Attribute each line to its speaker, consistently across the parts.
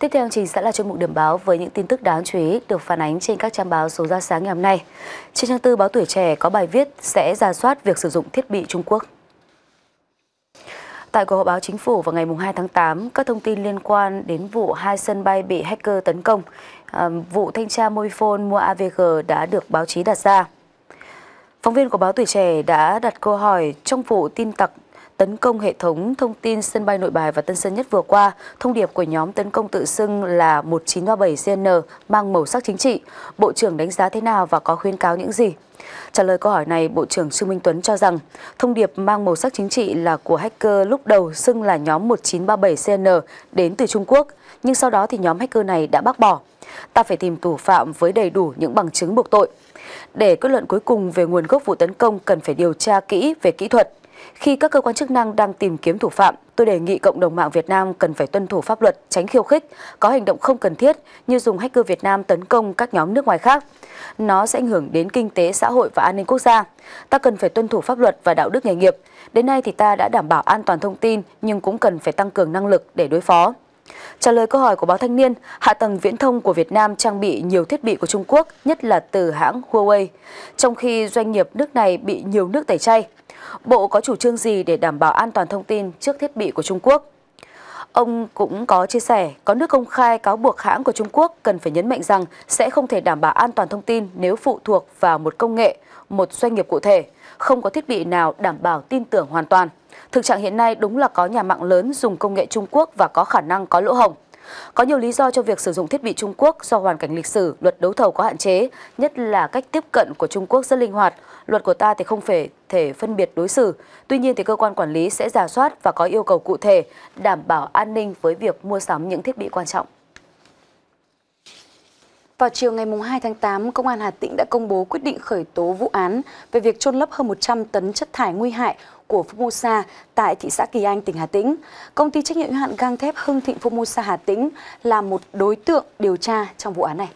Speaker 1: Tiếp theo chương trình sẽ là chuyên mục điểm báo với những tin tức đáng chú ý được phản ánh trên các trang báo số ra sáng ngày hôm nay. Trên trang tư báo tuổi trẻ có bài viết sẽ ra soát việc sử dụng thiết bị Trung Quốc. Tại cuộc họp báo chính phủ vào ngày 2 tháng 8, các thông tin liên quan đến vụ hai sân bay bị hacker tấn công, vụ thanh tra Mobifone mua AVG đã được báo chí đặt ra. Phóng viên của báo Tuổi Trẻ đã đặt câu hỏi trong vụ tin tặc tấn công hệ thống thông tin sân bay Nội Bài và Tân Sơn Nhất vừa qua, thông điệp của nhóm tấn công tự xưng là 1937CN mang màu sắc chính trị. Bộ trưởng đánh giá thế nào và có khuyên cáo những gì? Trả lời câu hỏi này, Bộ trưởng Trương Minh Tuấn cho rằng thông điệp mang màu sắc chính trị là của hacker lúc đầu xưng là nhóm 1937CN đến từ Trung Quốc, nhưng sau đó thì nhóm hacker này đã bác bỏ. Ta phải tìm thủ phạm với đầy đủ những bằng chứng buộc tội. Để kết luận cuối cùng về nguồn gốc vụ tấn công cần phải điều tra kỹ về kỹ thuật, khi các cơ quan chức năng đang tìm kiếm thủ phạm, tôi đề nghị cộng đồng mạng Việt Nam cần phải tuân thủ pháp luật, tránh khiêu khích, có hành động không cần thiết như dùng hacker Việt Nam tấn công các nhóm nước ngoài khác. Nó sẽ ảnh hưởng đến kinh tế, xã hội và an ninh quốc gia. Ta cần phải tuân thủ pháp luật và đạo đức nghề nghiệp. Đến nay thì ta đã đảm bảo an toàn thông tin nhưng cũng cần phải tăng cường năng lực để đối phó. Trả lời câu hỏi của báo Thanh niên, hạ tầng viễn thông của Việt Nam trang bị nhiều thiết bị của Trung Quốc, nhất là từ hãng Huawei, trong khi doanh nghiệp nước này bị nhiều nước tẩy chay. Bộ có chủ trương gì để đảm bảo an toàn thông tin trước thiết bị của Trung Quốc? Ông cũng có chia sẻ, có nước công khai cáo buộc hãng của Trung Quốc cần phải nhấn mạnh rằng sẽ không thể đảm bảo an toàn thông tin nếu phụ thuộc vào một công nghệ, một doanh nghiệp cụ thể, không có thiết bị nào đảm bảo tin tưởng hoàn toàn. Thực trạng hiện nay đúng là có nhà mạng lớn dùng công nghệ Trung Quốc và có khả năng có lỗ hổng. Có nhiều lý do cho việc sử dụng thiết bị Trung Quốc do hoàn cảnh lịch sử, luật đấu thầu có hạn chế, nhất là cách tiếp cận của Trung Quốc rất linh hoạt. Luật của ta thì không phải thể phân biệt đối xử. Tuy nhiên thì cơ quan quản lý sẽ giả soát và có yêu cầu cụ thể đảm bảo an ninh với
Speaker 2: việc mua sắm những thiết bị quan trọng. Vào chiều ngày 2 tháng 8, Công an Hà Tĩnh đã công bố quyết định khởi tố vụ án về việc trôn lấp hơn 100 tấn chất thải nguy hại của Formosa tại thị xã Kỳ Anh, tỉnh Hà Tĩnh. Công ty trách nhiệm hữu hạn gang thép Hưng Thịnh Formosa Hà Tĩnh là một đối tượng điều tra trong vụ án này.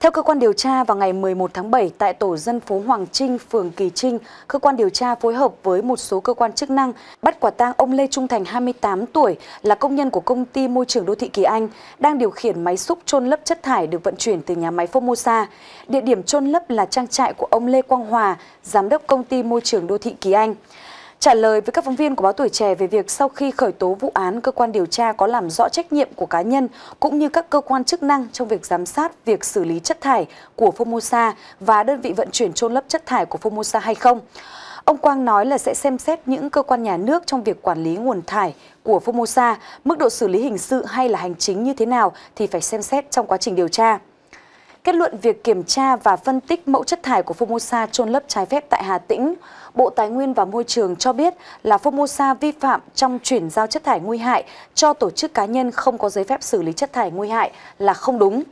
Speaker 2: Theo cơ quan điều tra, vào ngày 11 tháng 7 tại tổ dân phố Hoàng Trinh, phường Kỳ Trinh, cơ quan điều tra phối hợp với một số cơ quan chức năng bắt quả tang ông Lê Trung Thành 28 tuổi là công nhân của công ty môi trường đô thị Kỳ Anh đang điều khiển máy xúc trôn lấp chất thải được vận chuyển từ nhà máy Formosa. Địa điểm trôn lấp là trang trại của ông Lê Quang Hòa, giám đốc công ty môi trường đô thị Kỳ Anh. Trả lời với các phóng viên của báo Tuổi Trẻ về việc sau khi khởi tố vụ án, cơ quan điều tra có làm rõ trách nhiệm của cá nhân cũng như các cơ quan chức năng trong việc giám sát việc xử lý chất thải của Formosa và đơn vị vận chuyển trôn lấp chất thải của Formosa hay không. Ông Quang nói là sẽ xem xét những cơ quan nhà nước trong việc quản lý nguồn thải của Formosa, mức độ xử lý hình sự hay là hành chính như thế nào thì phải xem xét trong quá trình điều tra. Kết luận việc kiểm tra và phân tích mẫu chất thải của Formosa trôn lấp trái phép tại Hà Tĩnh, Bộ Tài nguyên và Môi trường cho biết là Formosa vi phạm trong chuyển giao chất thải nguy hại cho tổ chức cá nhân không có giấy phép xử lý chất thải nguy hại là không đúng.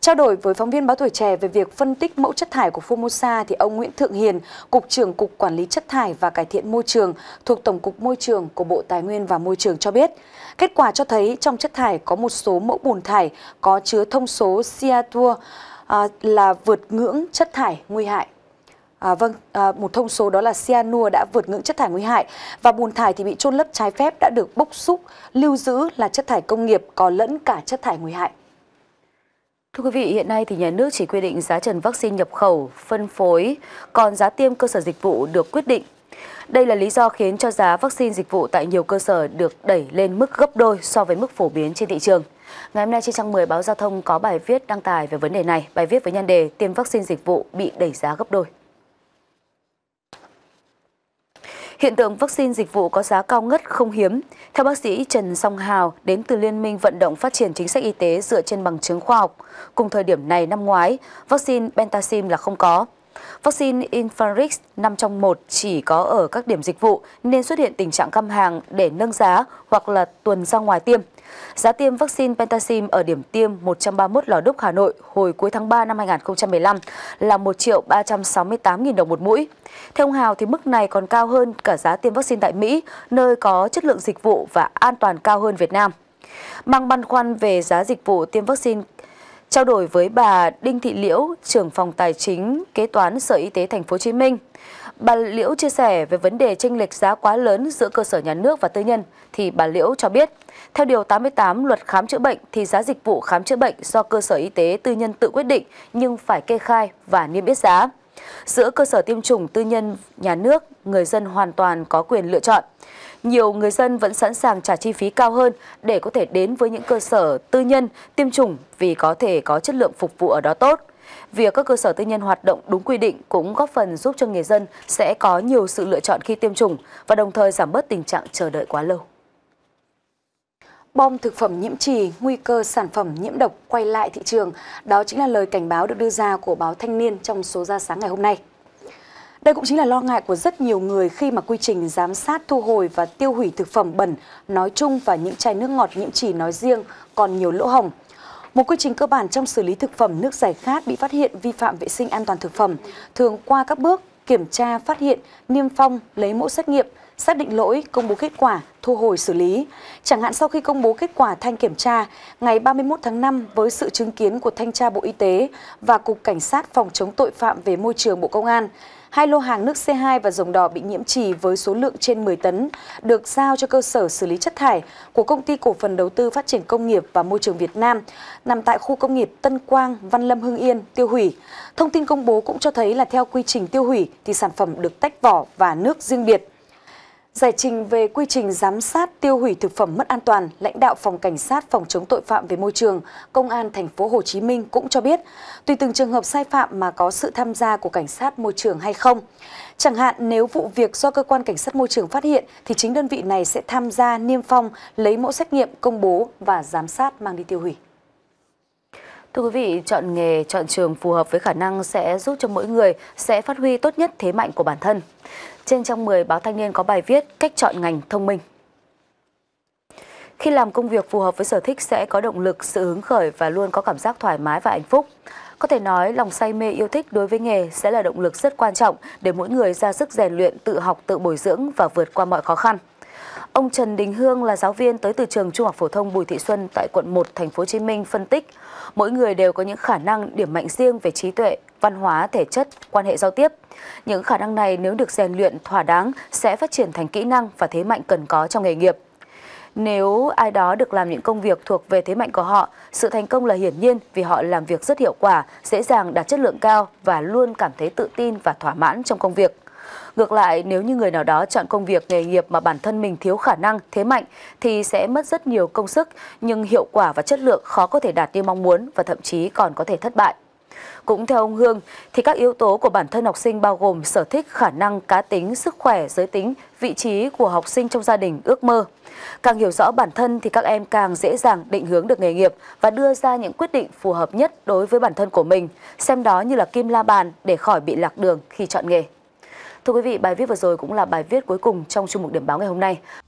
Speaker 2: Trao đổi với phóng viên Báo Tuổi Trẻ về việc phân tích mẫu chất thải của Formosa thì ông Nguyễn Thượng Hiền, Cục trưởng Cục Quản lý Chất thải và Cải thiện Môi trường thuộc Tổng cục Môi trường của Bộ Tài nguyên và Môi trường cho biết, kết quả cho thấy trong chất thải có một số mẫu bùn thải có chứa thông số cyanur à, là vượt ngưỡng chất thải nguy hại. À, vâng, à, một thông số đó là cyanua đã vượt ngưỡng chất thải nguy hại và bùn thải thì bị trôn lấp trái phép đã được bốc xúc, lưu giữ là chất thải công nghiệp có lẫn cả chất thải nguy hại. Thưa quý vị, hiện nay
Speaker 1: thì nhà nước chỉ quy định giá trần vaccine nhập khẩu, phân phối, còn giá tiêm cơ sở dịch vụ được quyết định. Đây là lý do khiến cho giá vaccine dịch vụ tại nhiều cơ sở được đẩy lên mức gấp đôi so với mức phổ biến trên thị trường. Ngày hôm nay trên trang 10 báo Giao thông có bài viết đăng tải về vấn đề này. Bài viết với nhan đề tiêm vaccine dịch vụ bị đẩy giá gấp đôi. Hiện tượng vaccine dịch vụ có giá cao ngất không hiếm. Theo bác sĩ Trần Song Hào, đến từ Liên minh Vận động Phát triển Chính sách Y tế dựa trên bằng chứng khoa học. Cùng thời điểm này năm ngoái, vaccine Bentasim là không có. Vaccine Infanrix 5 trong 1 chỉ có ở các điểm dịch vụ nên xuất hiện tình trạng găm hàng để nâng giá hoặc là tuần ra ngoài tiêm. Giá tiêm vaccine Pentasim ở điểm tiêm 131 Lò Đúc Hà Nội hồi cuối tháng 3 năm 2015 là 1 triệu 368.000 đồng một mũi. Theo ông Hào thì mức này còn cao hơn cả giá tiêm vaccine tại Mỹ, nơi có chất lượng dịch vụ và an toàn cao hơn Việt Nam. Mang băn khoăn về giá dịch vụ tiêm vaccine trao đổi với bà Đinh Thị Liễu, trưởng phòng tài chính kế toán Sở Y tế Thành phố Hồ Chí Minh. Bà Liễu chia sẻ về vấn đề chênh lệch giá quá lớn giữa cơ sở nhà nước và tư nhân thì bà Liễu cho biết, theo điều 88 Luật khám chữa bệnh thì giá dịch vụ khám chữa bệnh do cơ sở y tế tư nhân tự quyết định nhưng phải kê khai và niêm yết giá. Giữa cơ sở tiêm chủng tư nhân, nhà nước, người dân hoàn toàn có quyền lựa chọn nhiều người dân vẫn sẵn sàng trả chi phí cao hơn để có thể đến với những cơ sở tư nhân tiêm chủng vì có thể có chất lượng phục vụ ở đó tốt. Việc các cơ sở tư nhân hoạt động đúng quy định cũng góp phần giúp cho người dân sẽ có nhiều sự lựa chọn khi tiêm chủng và đồng thời giảm bớt tình trạng chờ đợi quá lâu.
Speaker 2: Bom thực phẩm nhiễm trì, nguy cơ sản phẩm nhiễm độc quay lại thị trường. Đó chính là lời cảnh báo được đưa ra của báo Thanh niên trong số ra sáng ngày hôm nay. Đây cũng chính là lo ngại của rất nhiều người khi mà quy trình giám sát thu hồi và tiêu hủy thực phẩm bẩn nói chung và những chai nước ngọt nhiễm trì nói riêng còn nhiều lỗ hồng. Một quy trình cơ bản trong xử lý thực phẩm nước giải khát bị phát hiện vi phạm vệ sinh an toàn thực phẩm thường qua các bước kiểm tra, phát hiện, niêm phong, lấy mẫu xét nghiệm, xác định lỗi, công bố kết quả, thu hồi xử lý. Chẳng hạn sau khi công bố kết quả thanh kiểm tra, ngày 31 tháng 5 với sự chứng kiến của Thanh tra Bộ Y tế và Cục Cảnh sát Phòng chống tội phạm về môi trường Bộ Công an, Hai lô hàng nước C2 và dòng đỏ bị nhiễm trì với số lượng trên 10 tấn được giao cho cơ sở xử lý chất thải của Công ty Cổ phần Đầu tư Phát triển Công nghiệp và Môi trường Việt Nam nằm tại khu công nghiệp Tân Quang, Văn Lâm Hưng Yên tiêu hủy. Thông tin công bố cũng cho thấy là theo quy trình tiêu hủy thì sản phẩm được tách vỏ và nước riêng biệt. Giải trình về quy trình giám sát tiêu hủy thực phẩm mất an toàn, lãnh đạo phòng cảnh sát phòng chống tội phạm về môi trường, công an thành phố Hồ Chí Minh cũng cho biết, tùy từng trường hợp sai phạm mà có sự tham gia của cảnh sát môi trường hay không. Chẳng hạn nếu vụ việc do cơ quan cảnh sát môi trường phát hiện thì chính đơn vị này sẽ tham gia niêm phong, lấy mẫu xét nghiệm, công bố và giám sát mang đi tiêu hủy.
Speaker 1: Thưa quý vị, chọn nghề, chọn trường phù hợp với khả năng sẽ giúp cho mỗi người sẽ phát huy tốt nhất thế mạnh của bản thân. Trên trong 10 báo Thanh niên có bài viết Cách chọn ngành thông minh. Khi làm công việc phù hợp với sở thích sẽ có động lực, sự hứng khởi và luôn có cảm giác thoải mái và hạnh phúc. Có thể nói lòng say mê yêu thích đối với nghề sẽ là động lực rất quan trọng để mỗi người ra sức rèn luyện, tự học, tự bồi dưỡng và vượt qua mọi khó khăn. Ông Trần Đình Hương là giáo viên tới từ trường Trung học phổ thông Bùi Thị Xuân tại quận 1 thành phố Hồ Chí Minh phân tích, mỗi người đều có những khả năng điểm mạnh riêng về trí tuệ, văn hóa, thể chất, quan hệ giao tiếp. Những khả năng này nếu được rèn luyện thỏa đáng sẽ phát triển thành kỹ năng và thế mạnh cần có trong nghề nghiệp. Nếu ai đó được làm những công việc thuộc về thế mạnh của họ, sự thành công là hiển nhiên vì họ làm việc rất hiệu quả, dễ dàng đạt chất lượng cao và luôn cảm thấy tự tin và thỏa mãn trong công việc. Ngược lại, nếu như người nào đó chọn công việc nghề nghiệp mà bản thân mình thiếu khả năng, thế mạnh thì sẽ mất rất nhiều công sức nhưng hiệu quả và chất lượng khó có thể đạt như mong muốn và thậm chí còn có thể thất bại. Cũng theo ông Hương, thì các yếu tố của bản thân học sinh bao gồm sở thích, khả năng, cá tính, sức khỏe, giới tính, vị trí của học sinh trong gia đình, ước mơ. Càng hiểu rõ bản thân thì các em càng dễ dàng định hướng được nghề nghiệp và đưa ra những quyết định phù hợp nhất đối với bản thân của mình, xem đó như là kim la bàn để khỏi bị lạc đường khi chọn nghề. Thưa quý vị, bài viết vừa rồi cũng là bài viết cuối cùng trong chương mục điểm báo ngày hôm nay.